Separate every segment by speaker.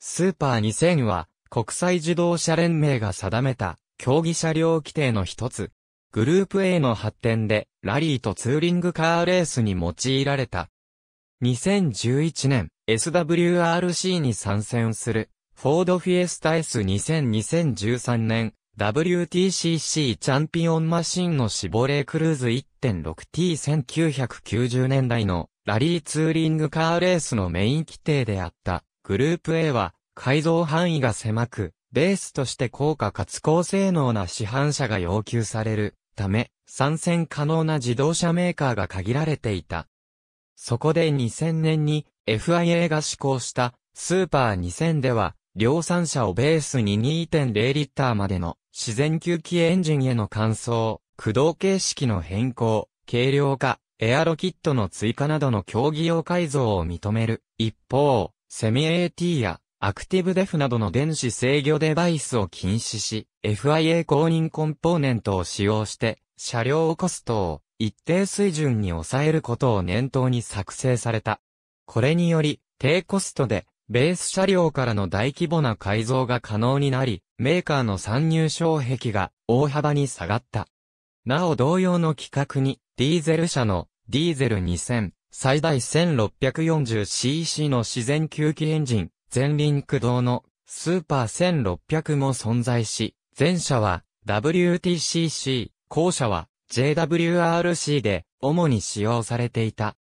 Speaker 1: スーパー2000は、国際自動車連盟が定めた、競技車両規定の一つ。グループ A の発展で、ラリーとツーリングカーレースに用いられた。2011年、SWRC に参戦する、フォードフィエスタ S2000 2013年、WTCC チャンピオンマシンのシボレークルーズ 1.6T1990 年代のラリーツーリングカーレースのメイン規定であった。グループ A は、改造範囲が狭く、ベースとして高価かつ高性能な市販車が要求されるため、参戦可能な自動車メーカーが限られていた。そこで2000年に FIA が施行したスーパー2000では、量産車をベースに2.0リッターまでの自然吸気エンジンへの換装、駆動形式の変更、軽量化、エアロキットの追加などの競技用改造を認める。一方、セミ AT やアクティブデフなどの電子制御デバイスを禁止し、FIA 公認コンポーネントを使用して、車両コストを一定水準に抑えることを念頭に作成された。これにより、低コストで、ベース車両からの大規模な改造が可能になり、メーカーの参入障壁が大幅に下がった。なお同様の規格に、ディーゼル車のディーゼル2000、最大 1640cc の自然吸気エンジン、前輪駆動のスーパー1600も存在し、前者は WTCC、後者は JWRC で主に使用されていた。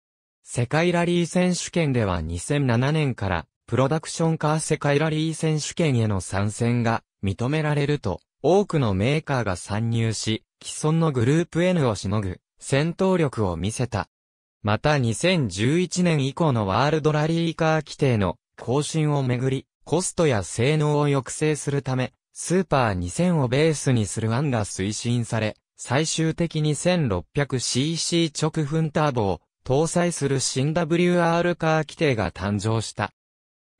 Speaker 1: 世界ラリー選手権では2007年からプロダクションカー世界ラリー選手権への参戦が認められると多くのメーカーが参入し既存のグループ N をしのぐ戦闘力を見せた。また2011年以降のワールドラリーカー規定の更新をめぐり、コストや性能を抑制するため、スーパー2000をベースにする案が推進され、最終的に 1600cc 直噴ターボを搭載する新 WR カー規定が誕生した。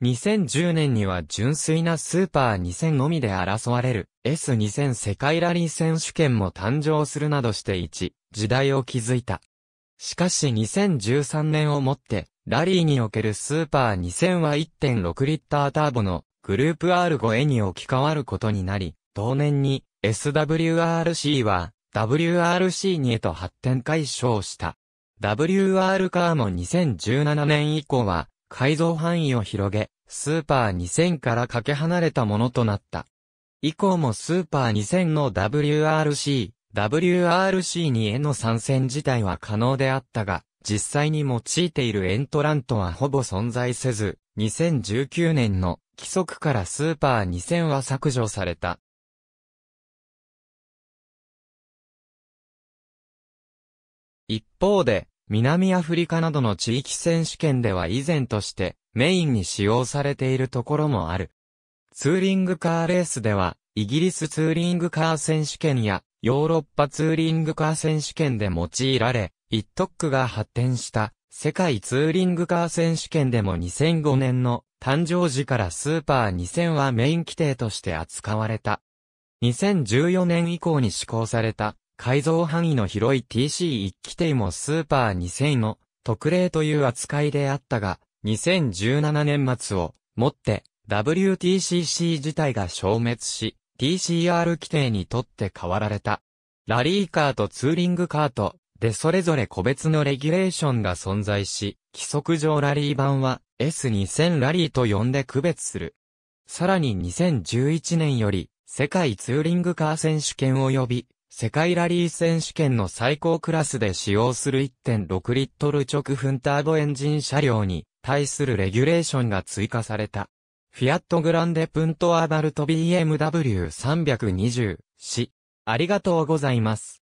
Speaker 1: 2010年には純粋なスーパー2000のみで争われる S2000 世界ラリー選手権も誕生するなどして1時代を築いた。しかし2013年をもって、ラリーにおけるスーパー2000は1.6リッターターボのグループ R5A に置き換わることになり、同年に SWRC は WRC2 へと発展解消した。WR カーも2017年以降は改造範囲を広げ、スーパー2000からかけ離れたものとなった。以降もスーパー2000の WRC、WRC にへの参戦自体は可能であったが、実際に用いているエントラントはほぼ存在せず、2019年の規則からスーパー2000は削除された。一方で、南アフリカなどの地域選手権では以前としてメインに使用されているところもある。ツーリングカーレースでは、イギリスツーリングカー選手権やヨーロッパツーリングカー選手権で用いられ、一特区が発展した世界ツーリングカー選手権でも2005年の誕生時からスーパー2000はメイン規定として扱われた。2014年以降に施行された改造範囲の広い TC1 規定もスーパー2000の特例という扱いであったが、2017年末をもって WTCC 自体が消滅し、TCR 規定にとって変わられた。ラリーカーとツーリングカートでそれぞれ個別のレギュレーションが存在し、規則上ラリー版は S2000 ラリーと呼んで区別する。さらに2011年より世界ツーリングカー選手権及び世界ラリー選手権の最高クラスで使用する1.6リットル直噴ターボエンジン車両に対するレギュレーションが追加された。フィアットグランデプントアバルト BMW320 し、ありがとうございます。